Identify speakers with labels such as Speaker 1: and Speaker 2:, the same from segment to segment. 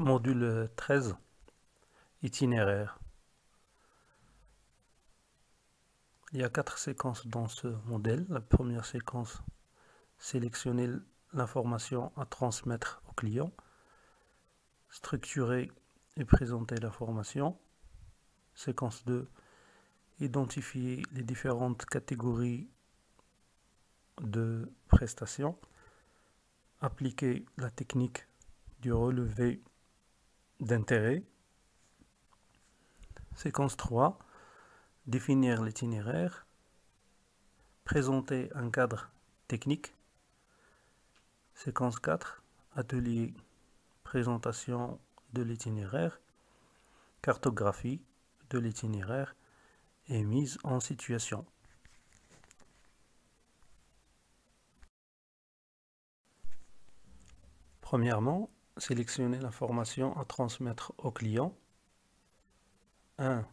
Speaker 1: Module 13. Itinéraire. Il y a quatre séquences dans ce modèle. La première séquence, sélectionner l'information à transmettre au client, structurer et présenter l'information. Séquence 2, identifier les différentes catégories de prestations, appliquer la technique du relevé d'intérêt. Séquence 3. Définir l'itinéraire. Présenter un cadre technique. Séquence 4. Atelier présentation de l'itinéraire, cartographie de l'itinéraire et mise en situation. Premièrement, sélectionner l'information à transmettre au client. 1.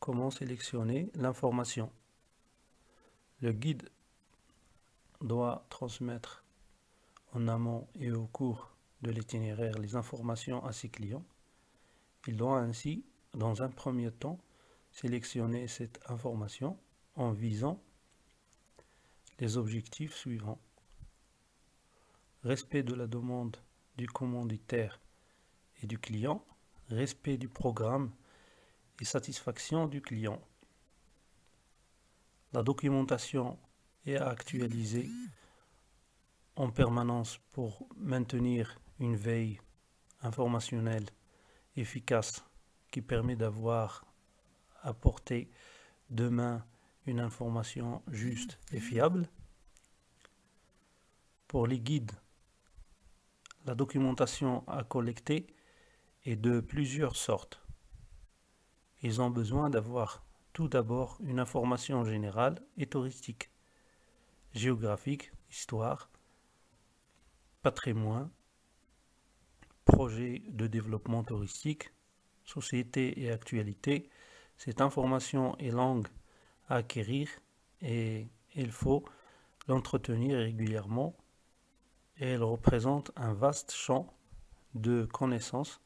Speaker 1: Comment sélectionner l'information Le guide doit transmettre en amont et au cours de l'itinéraire les informations à ses clients. Il doit ainsi, dans un premier temps, sélectionner cette information en visant les objectifs suivants. Respect de la demande du commanditaire et du client, respect du programme et satisfaction du client. La documentation est à actualiser en permanence pour maintenir une veille informationnelle efficace qui permet d'avoir apporté demain une information juste et fiable. Pour les guides la documentation à collecter est de plusieurs sortes. Ils ont besoin d'avoir tout d'abord une information générale et touristique, géographique, histoire, patrimoine, projet de développement touristique, société et actualité. Cette information est longue à acquérir et il faut l'entretenir régulièrement elle représente un vaste champ de connaissances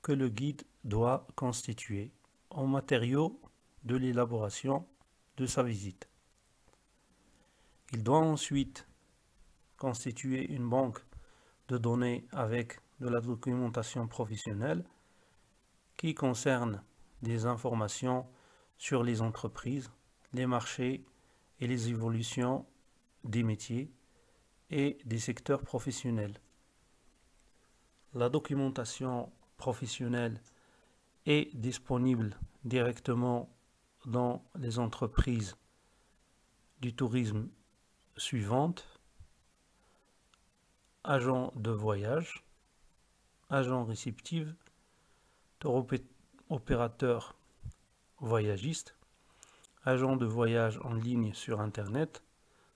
Speaker 1: que le guide doit constituer en matériaux de l'élaboration de sa visite. Il doit ensuite constituer une banque de données avec de la documentation professionnelle qui concerne des informations sur les entreprises, les marchés et les évolutions des métiers et des secteurs professionnels. La documentation professionnelle est disponible directement dans les entreprises du tourisme suivantes agent de voyage, agent réceptif, opérateurs opérateur voyagiste, agent de voyage en ligne sur Internet,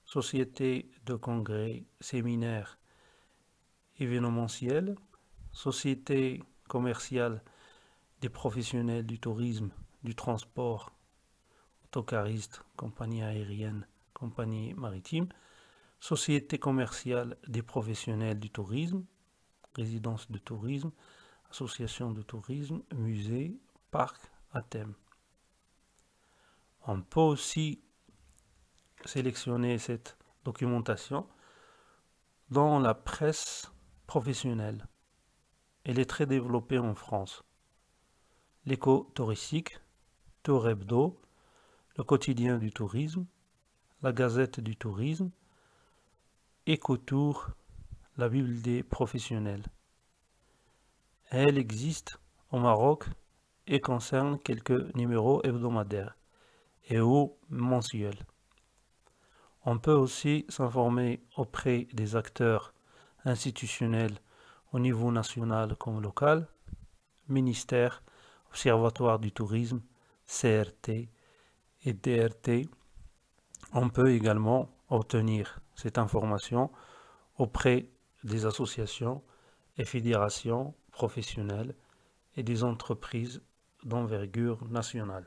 Speaker 1: société de congrès, séminaires, événementiel. société commerciale des professionnels du tourisme, du transport, autocariste, compagnie aérienne, compagnie maritime. société commerciale des professionnels du tourisme, résidence de tourisme, association de tourisme, musée, parc à thème. On peut aussi sélectionner cette documentation dans la presse professionnelle. Elle est très développée en France. L'éco-touristique, Tour Hebdo, le quotidien du tourisme, la gazette du tourisme, ecotour la Bible des professionnels. Elle existe au Maroc et concerne quelques numéros hebdomadaires et ou mensuels. On peut aussi s'informer auprès des acteurs institutionnels au niveau national comme local, ministère, observatoire du tourisme, CRT et DRT. On peut également obtenir cette information auprès des associations et fédérations professionnelles et des entreprises d'envergure nationale.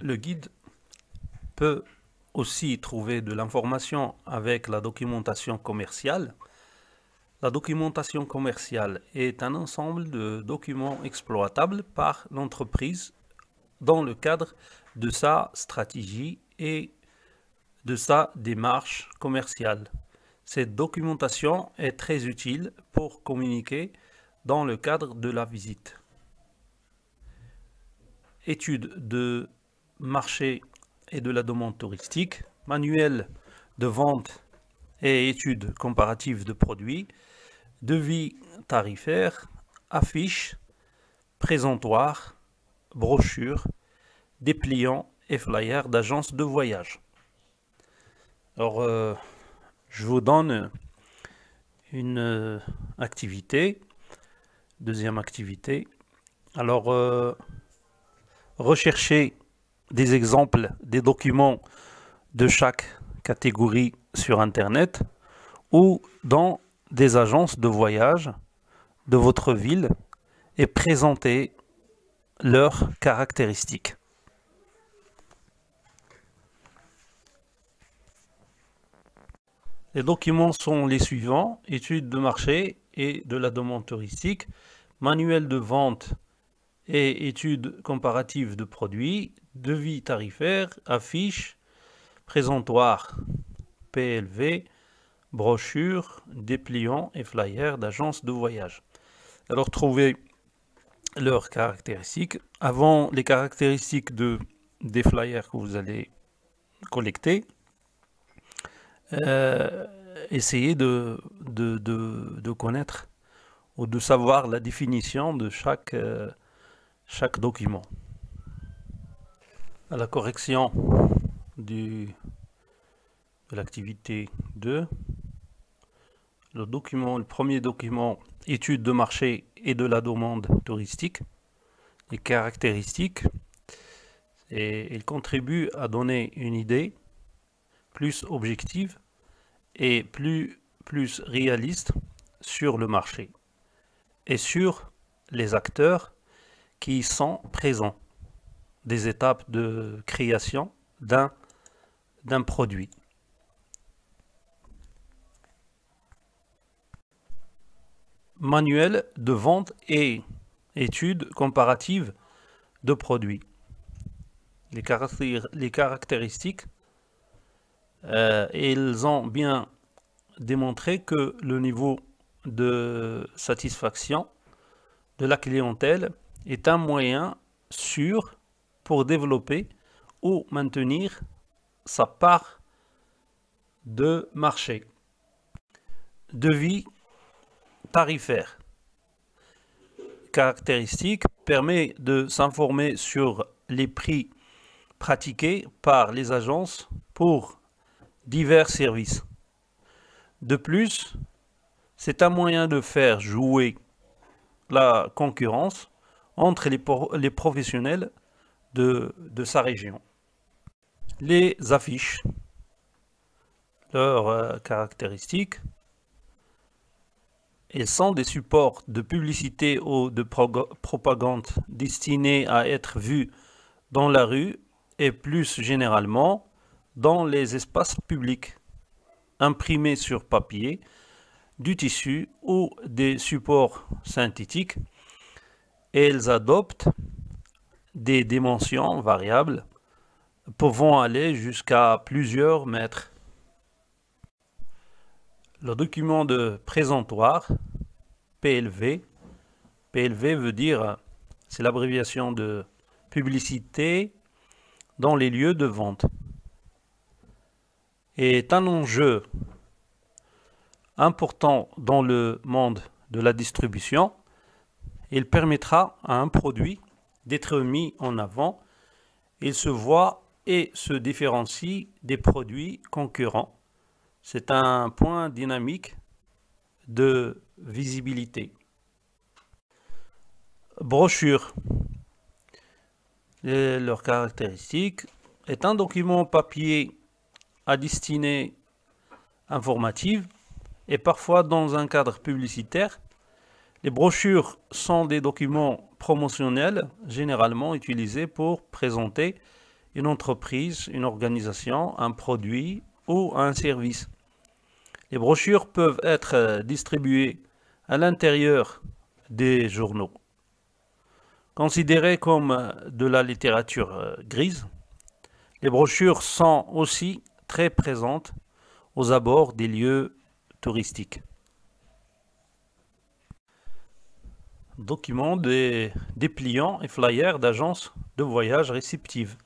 Speaker 1: Le guide peut aussi trouver de l'information avec la documentation commerciale. La documentation commerciale est un ensemble de documents exploitables par l'entreprise dans le cadre de sa stratégie et de sa démarche commerciale. Cette documentation est très utile pour communiquer dans le cadre de la visite. Étude de marché et de la demande touristique, manuel de vente et études comparatives de produits, devis tarifaires, affiches, présentoirs, brochures, dépliants et flyers d'agences de voyage. Alors, euh, je vous donne une euh, activité, deuxième activité. Alors, euh, recherchez des exemples des documents de chaque catégorie sur Internet ou dans des agences de voyage de votre ville et présenter leurs caractéristiques. Les documents sont les suivants, études de marché et de la demande touristique, manuel de vente et études comparatives de produits, devis tarifaires, affiches, présentoirs, PLV, brochures, dépliants et flyers d'agences de voyage. Alors trouvez leurs caractéristiques. Avant les caractéristiques de, des flyers que vous allez collecter, euh, essayez de, de, connaître ou de savoir la définition de chaque... Euh, chaque document. À la correction du, de l'activité 2, le, document, le premier document étude de marché et de la demande touristique, les caractéristiques, et il contribue à donner une idée plus objective et plus, plus réaliste sur le marché et sur les acteurs qui sont présents, des étapes de création d'un produit. Manuel de vente et études comparatives de produits. Les, les caractéristiques, euh, ils ont bien démontré que le niveau de satisfaction de la clientèle est un moyen sûr pour développer ou maintenir sa part de marché. Devis tarifaire. Caractéristique permet de s'informer sur les prix pratiqués par les agences pour divers services. De plus, c'est un moyen de faire jouer la concurrence entre les, professionnels de, sa région. Les affiches, leurs euh, caractéristiques, elles sont des supports de publicité ou de propagande destinés à être vus dans la rue et plus généralement dans les espaces publics, imprimés sur papier, du tissu ou des supports synthétiques et elles adoptent des dimensions variables pouvant aller jusqu'à plusieurs mètres. Le document de présentoir, PLV, PLV veut dire, c'est l'abréviation de publicité dans les lieux de vente, est un enjeu important dans le monde de la distribution il permettra à un produit d'être mis en avant. Il se voit et se différencie des produits concurrents. C'est un point dynamique de visibilité. Brochure. leurs caractéristiques est un document papier à destinée informative et parfois dans un cadre publicitaire les brochures sont des documents promotionnels généralement utilisés pour présenter une entreprise, une organisation, un produit ou un service. Les brochures peuvent être distribuées à l'intérieur des journaux. Considérées comme de la littérature euh, grise, les brochures sont aussi très présentes aux abords des lieux touristiques. documents des dépliants et flyers d'agences de voyage réceptives.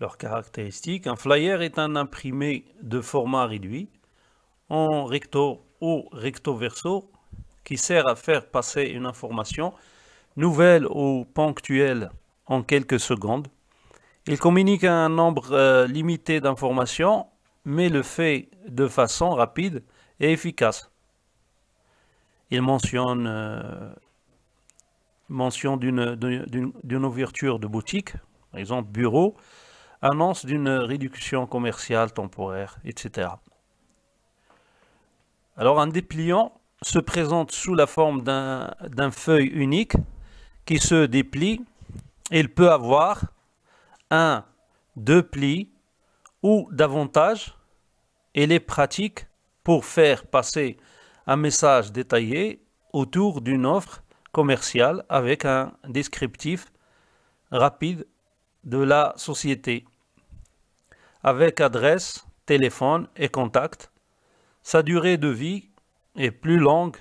Speaker 1: Leurs caractéristiques, un flyer est un imprimé de format réduit en recto ou recto verso qui sert à faire passer une information nouvelle ou ponctuelle en quelques secondes. Il communique un nombre euh, limité d'informations mais le fait de façon rapide et efficace il mentionne euh, mention d'une ouverture de boutique, par exemple bureau, annonce d'une réduction commerciale temporaire, etc. Alors un dépliant se présente sous la forme d'un feuille unique qui se déplie il peut avoir un, deux plis ou davantage et les pratiques pour faire passer un message détaillé autour d'une offre commerciale avec un descriptif rapide de la société, avec adresse, téléphone et contact. Sa durée de vie est plus longue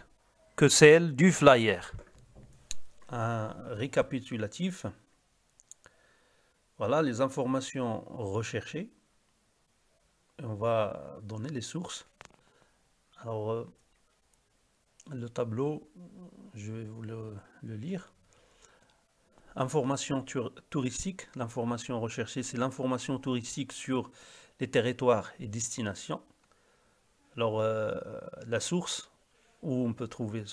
Speaker 1: que celle du flyer. Un récapitulatif. Voilà les informations recherchées. On va donner les sources. Alors, euh, le tableau, je vais vous le, lire. Information touristique, l'information recherchée, c'est l'information touristique sur les territoires et destinations. Alors, euh, la source où on peut trouver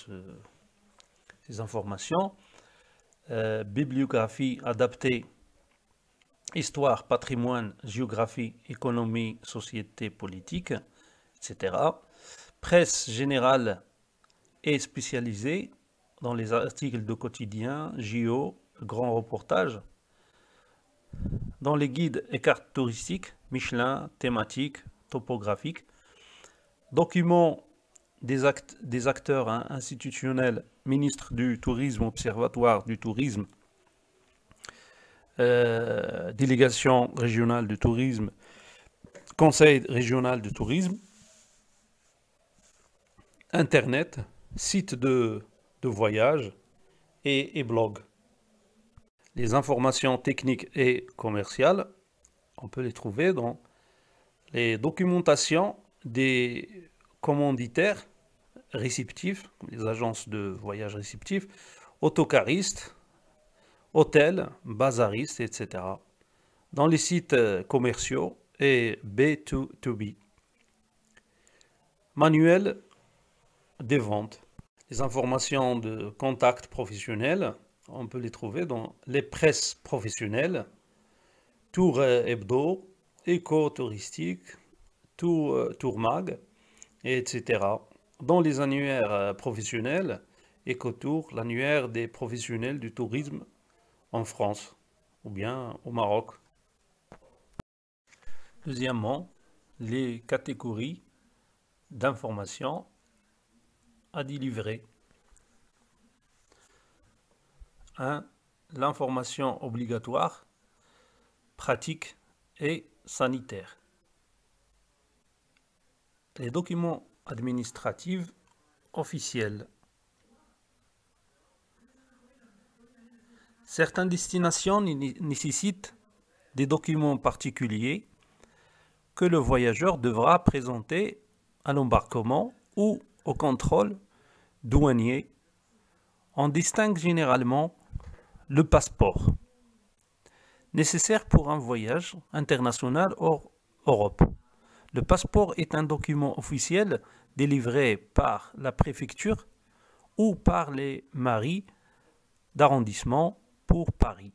Speaker 1: ces informations, euh, bibliographie adaptée, histoire, patrimoine, géographie, économie, société, politique, etc. Presse générale et spécialisé dans les articles de quotidien, JO, grands reportages, dans les guides et cartes touristiques, Michelin, thématiques, topographiques, documents des, acteurs hein, institutionnels, ministre du Tourisme, Observatoire du Tourisme, euh, délégation régionale du tourisme, conseil régional du tourisme, Internet, sites de, de voyage et, et blogs. Les informations techniques et commerciales, on peut les trouver dans les documentations des commanditaires réceptifs, les agences de voyage réceptifs, autocaristes, hôtels, bazaristes, etc. Dans les sites euh, commerciaux et B2B. Manuel des ventes. Les informations de contact professionnel, on peut les trouver dans les presses professionnelles, Tour euh, Hebdo, Éco Touristique, Tour, euh, Mag, etc. Dans les annuaires euh, professionnels, tour, l'annuaire des professionnels du tourisme en France ou bien au Maroc. Deuxièmement, les catégories d'informations à délivrer. 1. L'information obligatoire, pratique et sanitaire. Les documents administratifs officiels. Certaines destinations nécessitent des documents particuliers que le voyageur devra présenter à l'embarquement ou au contrôle douanier, on distingue généralement le passeport, nécessaire pour un voyage international hors Europe. Le passeport est un document officiel délivré par la préfecture ou par les maris d'arrondissement pour Paris,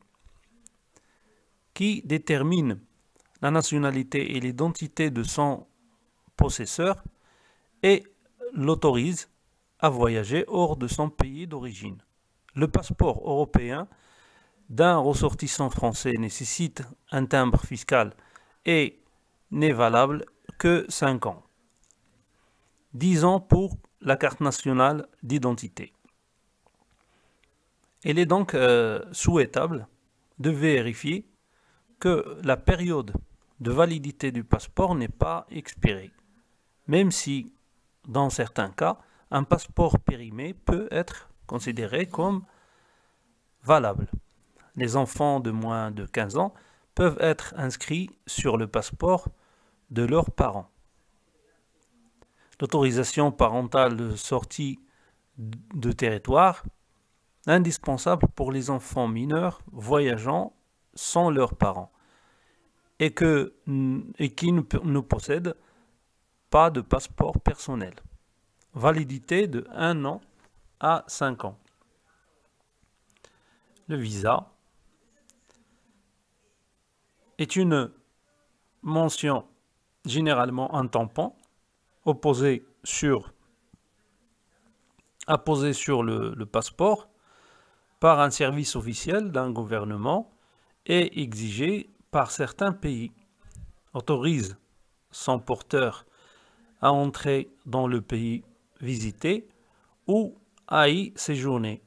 Speaker 1: qui détermine la nationalité et l'identité de son possesseur et l'autorise à voyager hors de son pays d'origine. Le passeport européen d'un ressortissant français nécessite un timbre fiscal et n'est valable que 5 ans. 10 ans pour la carte nationale d'identité. Il est donc euh, souhaitable de vérifier que la période de validité du passeport n'est pas expirée, même si dans certains cas, un passeport périmé peut être considéré comme valable. Les enfants de moins de 15 ans peuvent être inscrits sur le passeport de leurs parents. L'autorisation parentale de sortie de territoire, indispensable pour les enfants mineurs voyageant sans leurs parents et, que, et qui ne, ne possèdent pas de passeport personnel. Validité de 1 an à 5 ans. Le visa est une mention généralement en tampon opposé sur apposé sur le, le passeport par un service officiel d'un gouvernement et exigé par certains pays autorise son porteur à entrer dans le pays visité ou à y séjourner.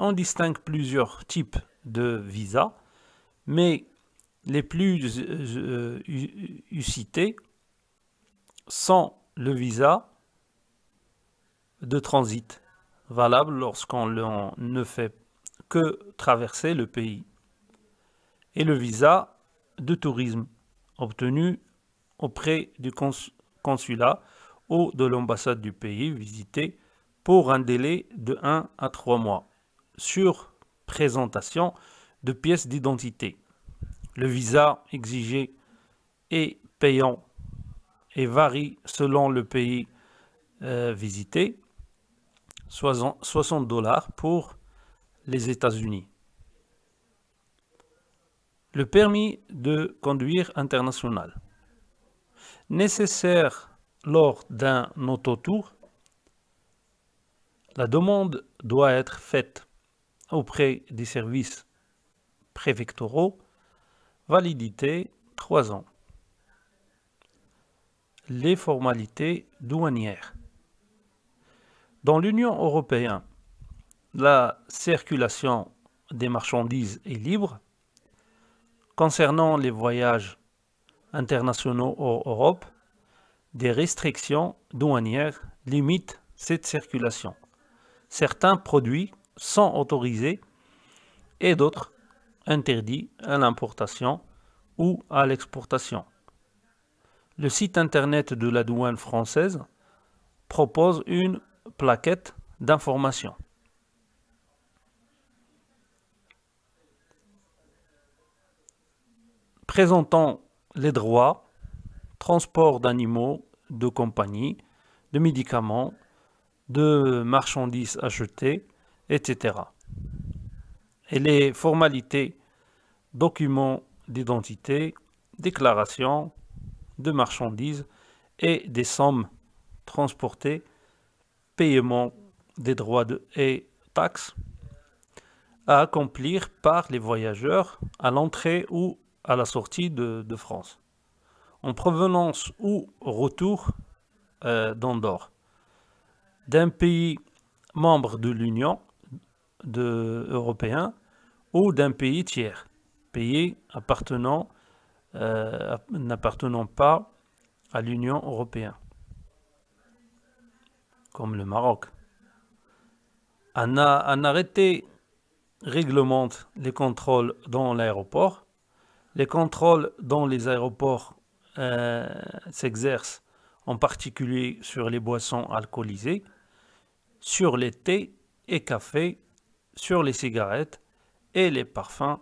Speaker 1: On distingue plusieurs types de visas, mais les plus cités euh, euh, sont le visa de transit, valable lorsqu'on ne fait que traverser le pays, et le visa de tourisme, obtenu auprès du, consulat consulat ou de l'ambassade du pays visité pour un délai de 1 à 3 mois sur présentation de pièces d'identité. Le visa exigé est payant et varie selon le pays euh, visité, 60 dollars pour les États-Unis. Le permis de conduire international nécessaire lors d'un auto-tour, la demande doit être faite auprès des services préfectoraux, validité 3 ans. Les formalités douanières. Dans l'Union européenne, la circulation des marchandises est libre. Concernant les voyages internationaux en Europe, des restrictions douanières limitent cette circulation. Certains produits sont autorisés et d'autres interdits à l'importation ou à l'exportation. Le site internet de la douane française propose une plaquette d'information. Présentant les droits, transport d'animaux de compagnie, de médicaments, de marchandises achetées, etc. Et les formalités, documents d'identité, déclarations de marchandises et des sommes transportées, paiement des droits et taxes à accomplir par les voyageurs à l'entrée ou à la sortie de, France, en provenance ou retour euh, d'Andorre, d'un pays membre de l'Union européenne ou d'un pays tiers, pays appartenant, euh, n'appartenant pas à l'Union européenne, comme le Maroc. un arrêté réglemente les contrôles dans l'aéroport les contrôles dans les aéroports euh, s'exercent en particulier sur les boissons alcoolisées, sur les thés et cafés, sur les cigarettes et les parfums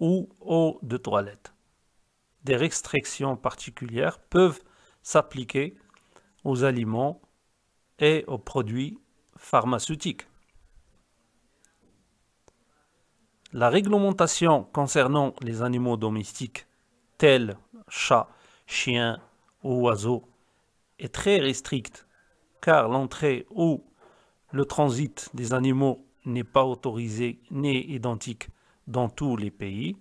Speaker 1: ou eau de toilette. Des restrictions particulières peuvent s'appliquer aux aliments et aux produits pharmaceutiques. La réglementation concernant les animaux domestiques tels chats, chiens ou oiseaux est très restricte car l'entrée ou le transit des animaux n'est pas autorisé ni identique dans tous les pays,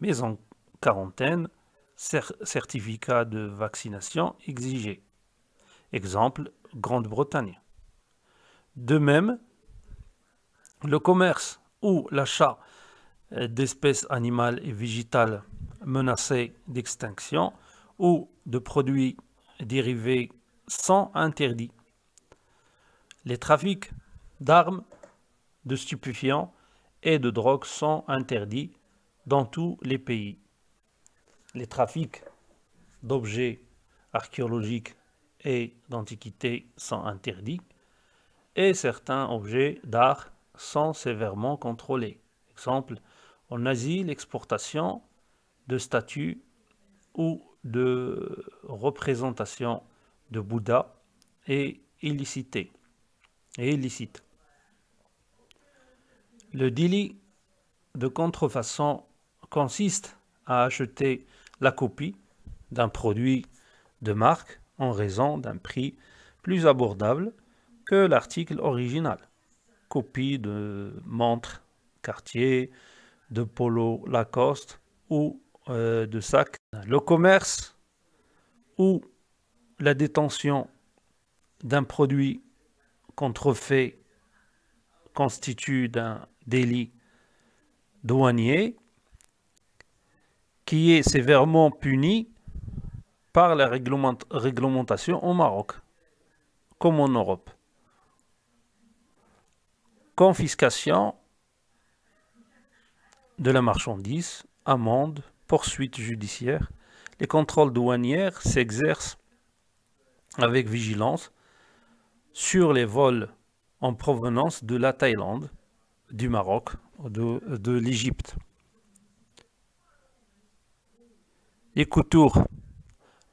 Speaker 1: mais en quarantaine, certificats certificat de vaccination exigé. Exemple, Grande-Bretagne. De même, le commerce ou l'achat euh, d'espèces animales et végétales menacées d'extinction ou de produits dérivés sont interdits. Les trafics d'armes, de stupéfiants et de drogues sont interdits dans tous les pays. Les trafics d'objets archéologiques et d'antiquités sont interdits et certains objets d'art sont sévèrement contrôlés. Exemple, en Asie, l'exportation de statues ou de représentations de Bouddha est et illicite. Le délit de contrefaçon consiste à acheter la copie d'un produit de marque en raison d'un prix plus abordable que l'article original. Copie de montres quartier de polo Lacoste ou euh, de sac. Le commerce ou la détention d'un produit contrefait constitue d'un délit douanier qui est sévèrement puni par la réglementation au Maroc comme en Europe confiscation de la marchandise, amende, poursuite judiciaire. Les contrôles douanières s'exercent avec vigilance sur les vols en provenance de la Thaïlande, du Maroc, de, de l'Égypte. Les coutures,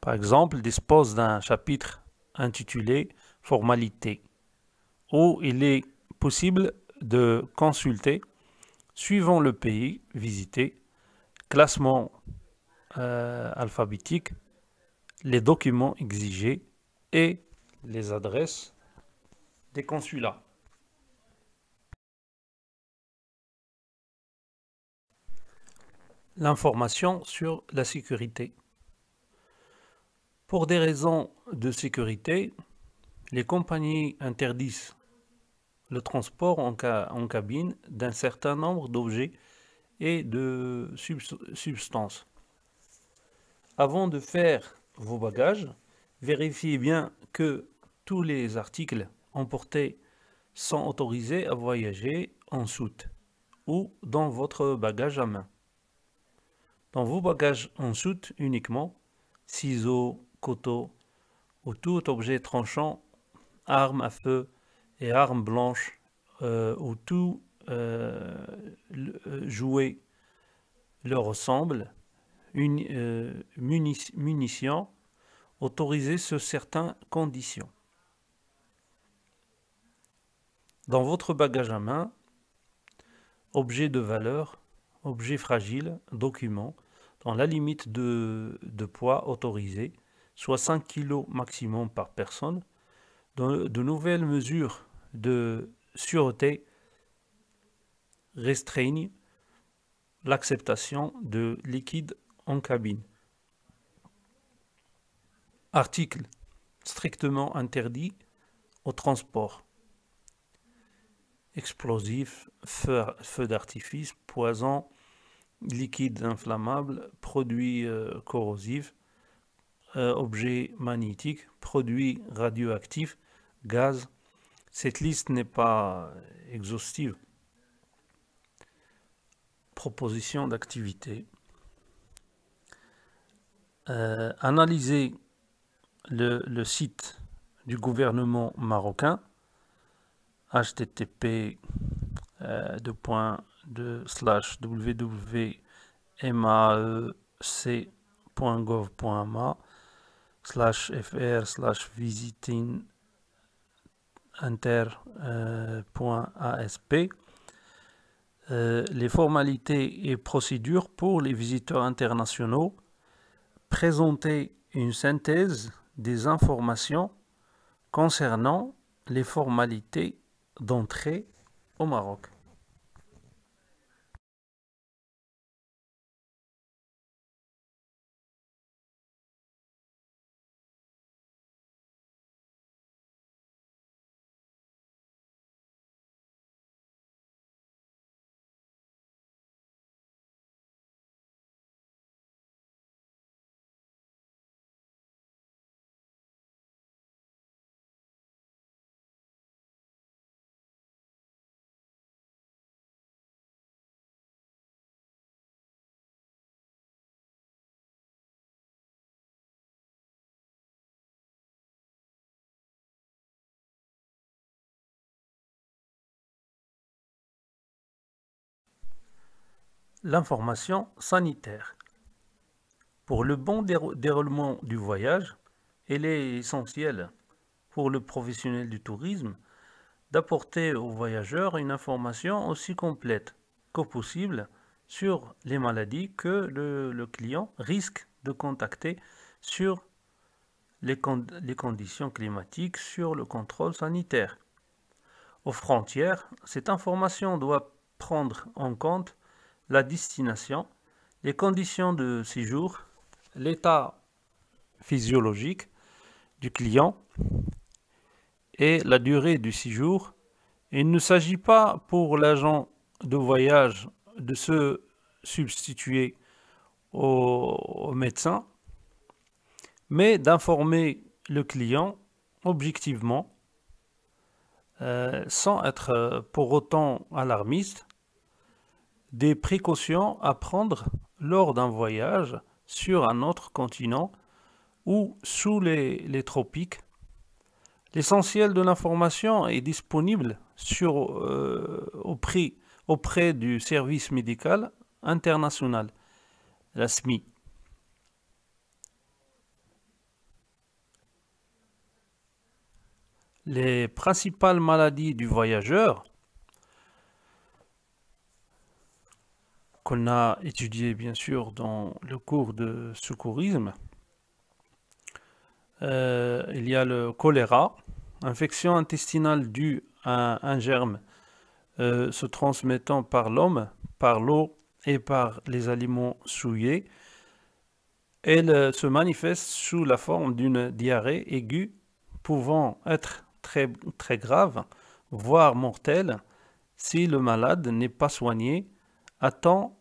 Speaker 1: par exemple, disposent d'un chapitre intitulé Formalité, où il est possible de consulter, suivant le pays visité, classement euh, alphabétique, les documents exigés et les adresses des consulats. L'information sur la sécurité. Pour des raisons de sécurité, les compagnies interdisent le transport en, cabine d'un certain nombre d'objets et de substances. Avant de faire vos bagages, vérifiez bien que tous les articles emportés sont autorisés à voyager en soute ou dans votre bagage à main. Dans vos bagages en soute uniquement, ciseaux, coteaux ou tout objet tranchant, armes à feu, et armes blanches ou euh, où tout euh, euh, jouet leur ressemble, une, munitions autorisées sur certaines conditions. Dans votre bagage à main, objets de valeur, objets fragiles, documents, dans la limite de, poids autorisé, soit 5 kg maximum par personne, de, nouvelles mesures de sûreté restreignent l'acceptation de liquides en cabine. Article strictement interdit au transport. Explosifs, feux, d'artifice, poisons, liquides inflammables, produits euh, corrosifs, euh, objets magnétiques, produits radioactifs, gaz. Cette liste n'est pas exhaustive. Proposition d'activité. Analysez euh, analyser le, site du gouvernement marocain http euh, slash www.maec.gov.ma slash fr slash visiting inter.asp. Euh, euh, les formalités et procédures pour les visiteurs internationaux, présenter une synthèse des informations concernant les formalités d'entrée au Maroc. l'information sanitaire. Pour le bon déroulement du voyage, il est essentiel pour le professionnel du tourisme d'apporter aux voyageurs une information aussi complète que possible sur les maladies que le, client risque de contacter sur les conditions climatiques, sur le contrôle sanitaire. Aux frontières, cette information doit prendre en compte la destination, les conditions de séjour, l'état physiologique du client et la durée du séjour. Il ne s'agit pas pour l'agent de voyage de se substituer au, médecin, mais d'informer le client objectivement, euh, sans être pour autant alarmiste, des précautions à prendre lors d'un voyage sur un autre continent ou sous les, tropiques. L'essentiel de l'information est disponible sur, euh, au auprès du service médical international, la SMI. Les principales maladies du voyageur qu'on a étudié bien sûr dans le cours de secourisme. Euh, il y a le choléra, infection intestinale due à un germe euh, se transmettant par l'homme, par l'eau et par les aliments souillés. Elle euh, se manifeste sous la forme d'une diarrhée aiguë pouvant être très, très grave, voire mortelle, si le malade n'est pas soigné attend,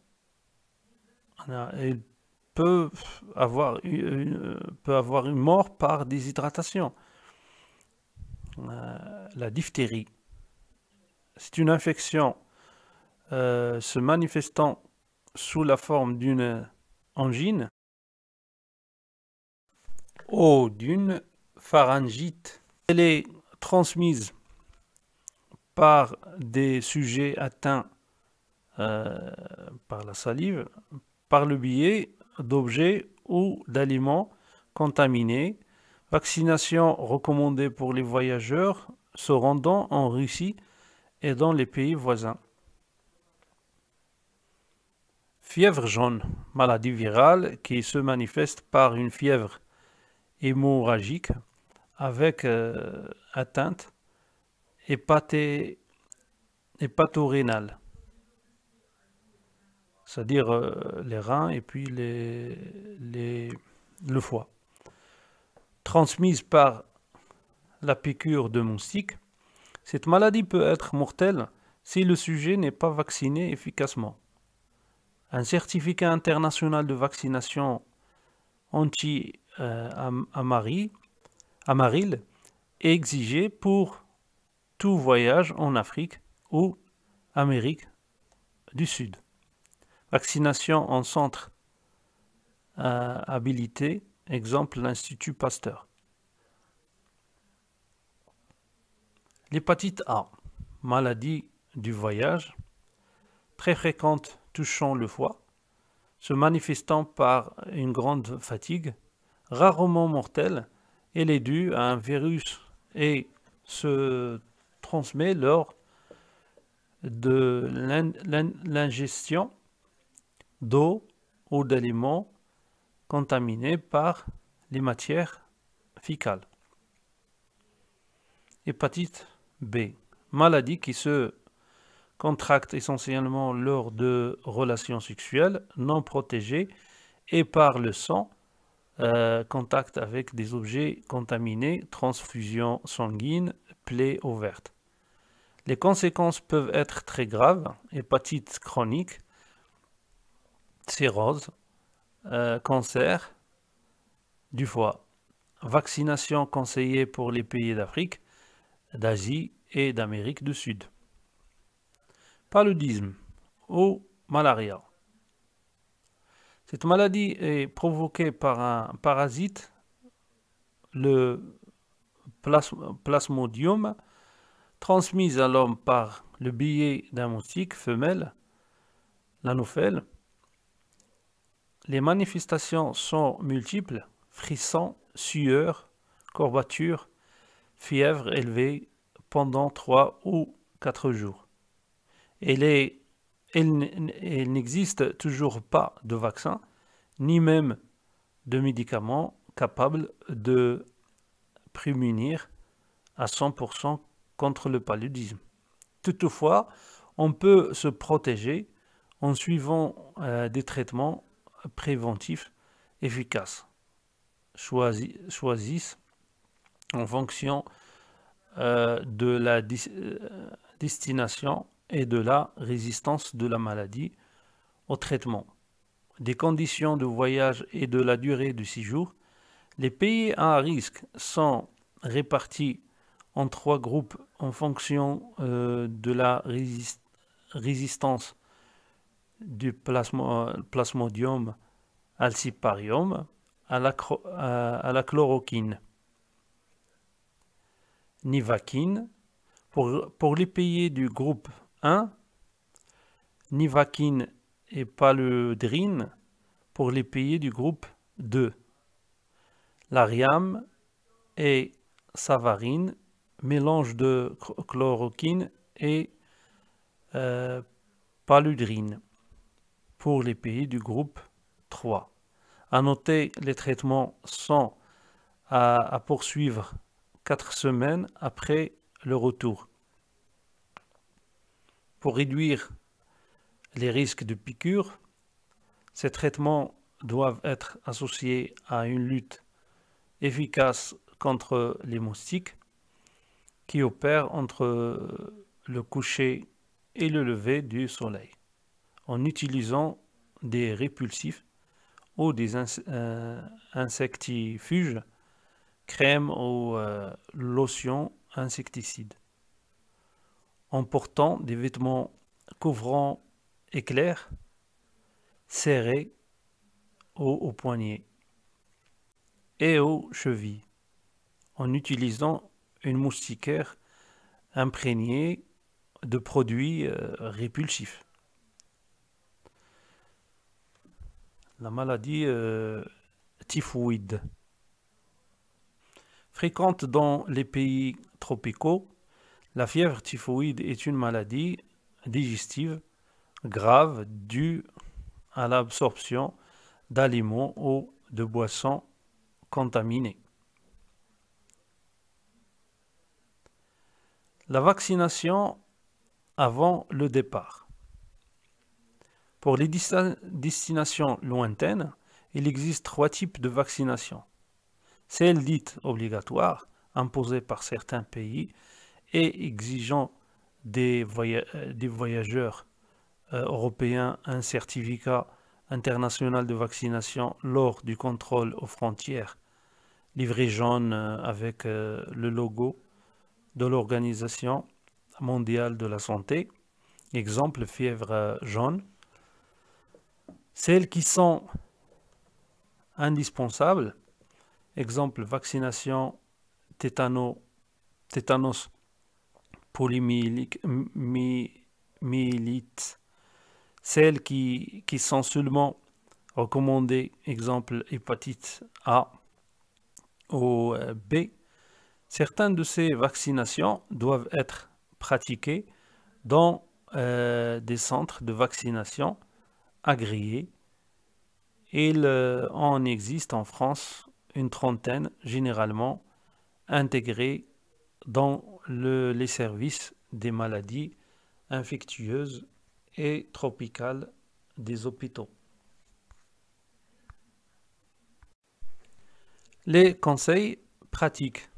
Speaker 1: ah, il peut avoir une, peut avoir une mort par déshydratation. Euh, la diphtérie, c'est une infection euh, se manifestant sous la forme d'une angine ou d'une pharyngite. Elle est transmise par des sujets atteints euh, par la salive par le biais d'objets ou d'aliments contaminés. Vaccination recommandée pour les voyageurs se rendant en Russie et dans les pays voisins. Fièvre jaune, maladie virale qui se manifeste par une fièvre hémorragique avec euh, atteinte hépato hépatorénale c'est-à-dire euh, les reins et puis les, le foie, transmise par la piqûre de moustique, cette maladie peut être mortelle si le sujet n'est pas vacciné efficacement. Un certificat international de vaccination anti-amaril euh, est exigé pour tout voyage en Afrique ou Amérique du Sud. Vaccination en centre euh, habilité, exemple l'Institut Pasteur. L'hépatite A, maladie du voyage, très fréquente touchant le foie, se manifestant par une grande fatigue, rarement mortelle, elle est due à un virus et se transmet lors de l'ingestion d'eau ou d'aliments contaminés par les matières fécales. Hépatite B. Maladie qui se contracte essentiellement lors de relations sexuelles non protégées et par le sang, euh, contact avec des objets contaminés, transfusion sanguine, plaies ouverte. Les conséquences peuvent être très graves, hépatite chronique, cirrhose, euh, cancer du foie. Vaccination conseillée pour les pays d'Afrique, d'Asie et d'Amérique du Sud. Paludisme ou malaria. Cette maladie est provoquée par un parasite, le plasmodium, transmise à l'homme par le biais d'un moustique femelle, l'anophèle, les manifestations sont multiples, frissons, sueurs, courbatures, fièvre élevée pendant 3 ou 4 jours. il, n'existe toujours pas de vaccin, ni même de médicaments capables de prémunir à 100% contre le paludisme. Toutefois, on peut se protéger en suivant euh, des traitements préventif efficace. choisissent en fonction euh, de la euh, destination et de la résistance de la maladie au traitement, des conditions de voyage et de la durée du séjour. Les pays à risque sont répartis en trois groupes en fonction euh, de la résistance du plasmodium alciparium à la, chloroquine. Nivaquine, pour, pour, les pays du groupe 1, nivaquine et paludrine pour les pays du groupe 2. L'ariam et savarine, mélange de chloroquine et euh, paludrine pour les pays du groupe 3. À noter, les traitements sont à, poursuivre 4 semaines après le retour. Pour réduire les risques de piqûres, ces traitements doivent être associés à une lutte efficace contre les moustiques qui opèrent entre le coucher et le lever du soleil en utilisant des répulsifs ou des euh, insectifuges, crème ou euh, lotions lotion insecticide, en portant des vêtements couvrant éclairs, serrés au aux poignets et aux chevilles, en utilisant une moustiquaire imprégnée de produits euh, répulsifs. la maladie euh, typhoïde. Fréquente dans les pays tropicaux, la fièvre typhoïde est une maladie digestive grave due à l'absorption d'aliments ou de boissons contaminées. La vaccination avant le départ. Pour les destinations lointaines, il existe trois types de vaccinations. Celle dite obligatoire, imposée par certains pays et exigeant des, voyageurs euh, européens un certificat international de vaccination lors du contrôle aux frontières, livré jaune euh, avec euh, le logo de l'Organisation mondiale de la santé, exemple fièvre jaune celles qui sont indispensables, exemple vaccination tétanos polymyélite, celles qui, sont seulement recommandées, exemple hépatite A ou euh, B, certaines de ces vaccinations doivent être pratiquées dans euh, des centres de vaccination agréés. Il euh, en existe en France une trentaine généralement intégrés dans les services des maladies infectieuses et tropicales des hôpitaux. Les conseils pratiques.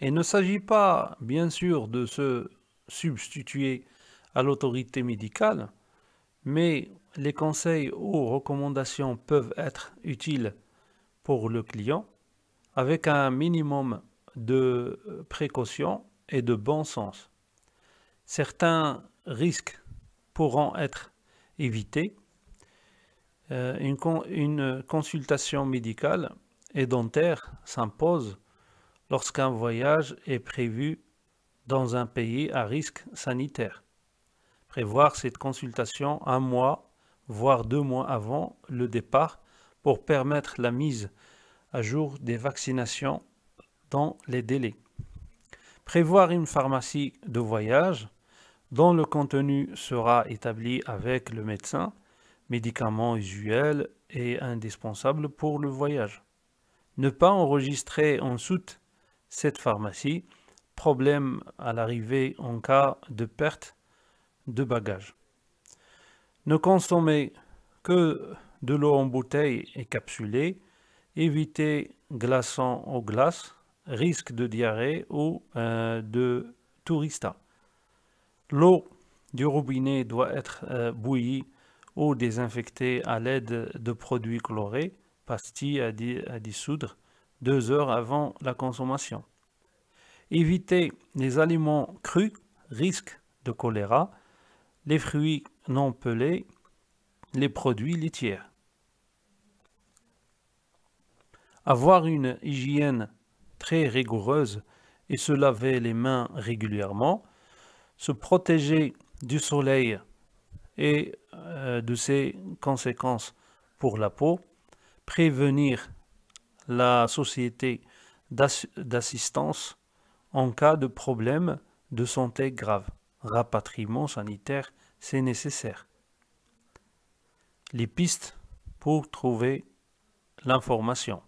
Speaker 1: Il ne s'agit pas, bien sûr, de se substituer à l'autorité médicale, mais les conseils ou recommandations peuvent être utiles pour le client avec un minimum de précautions et de bon sens. Certains risques pourront être évités. Euh, une, une consultation médicale et dentaire s'impose lorsqu'un voyage est prévu dans un pays à risque sanitaire. Prévoir cette consultation un mois voire deux mois avant le départ, pour permettre la mise à jour des vaccinations dans les délais. Prévoir une pharmacie de voyage dont le contenu sera établi avec le médecin, médicaments usuels et indispensables pour le voyage. Ne pas enregistrer en soute cette pharmacie, problème à l'arrivée en cas de perte de bagages. Ne consommez que de l'eau en bouteille et capsulée. Évitez glaçons ou glaces, risque de diarrhée ou euh, de tourista. L'eau du robinet doit être euh, bouillie ou désinfectée à l'aide de produits chlorés, pastilles à, à dissoudre, deux heures avant la consommation. Évitez les aliments crus, risque de choléra, les fruits non peler les produits laitiers. Avoir une hygiène très rigoureuse et se laver les mains régulièrement, se protéger du soleil et euh, de ses conséquences pour la peau, prévenir la société d'assistance en cas de problème de santé grave, rapatriement sanitaire, c'est nécessaire. Les pistes pour trouver l'information.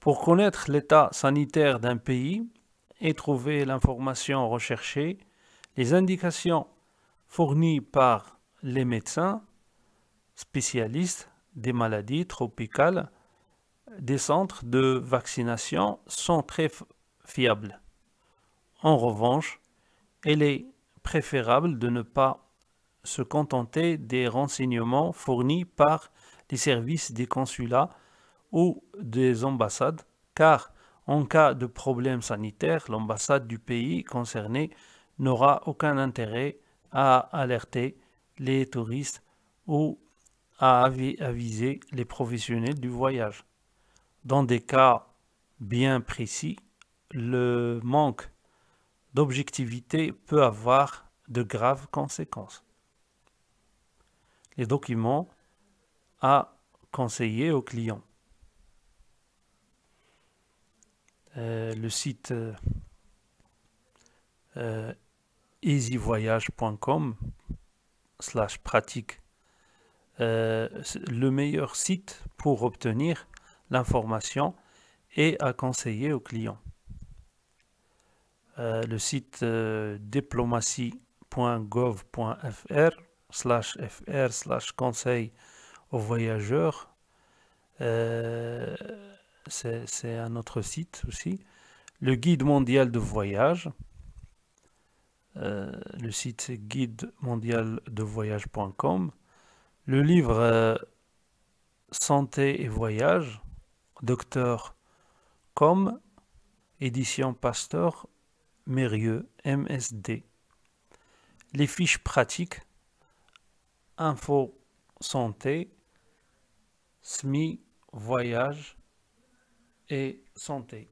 Speaker 1: Pour connaître l'état sanitaire d'un pays et trouver l'information recherchée, les indications fournies par les médecins spécialistes des maladies tropicales des centres de vaccination sont très fiables. En revanche, elle est préférable de ne pas se contenter des renseignements fournis par les services des consulats ou des ambassades, car en cas de problème sanitaire, l'ambassade du pays concerné n'aura aucun intérêt à alerter les touristes ou à aviser les professionnels du voyage. Dans des cas bien précis, le manque d'objectivité peut avoir de graves conséquences. Les documents à conseiller aux clients. Euh, le site euh, easyvoyage.com slash pratique euh, le meilleur site pour obtenir l'information et à conseiller aux clients. Euh, le site euh, diplomatie.gov.fr slash fr slash conseil aux voyageurs. Euh, c'est un autre site aussi. Le guide mondial de voyage. le site guide mondial de voyage.com. Le livre Santé et voyage, docteur com, édition Pasteur Mérieux, MSD. Les fiches pratiques, Info Santé, SMI Voyage et Santé.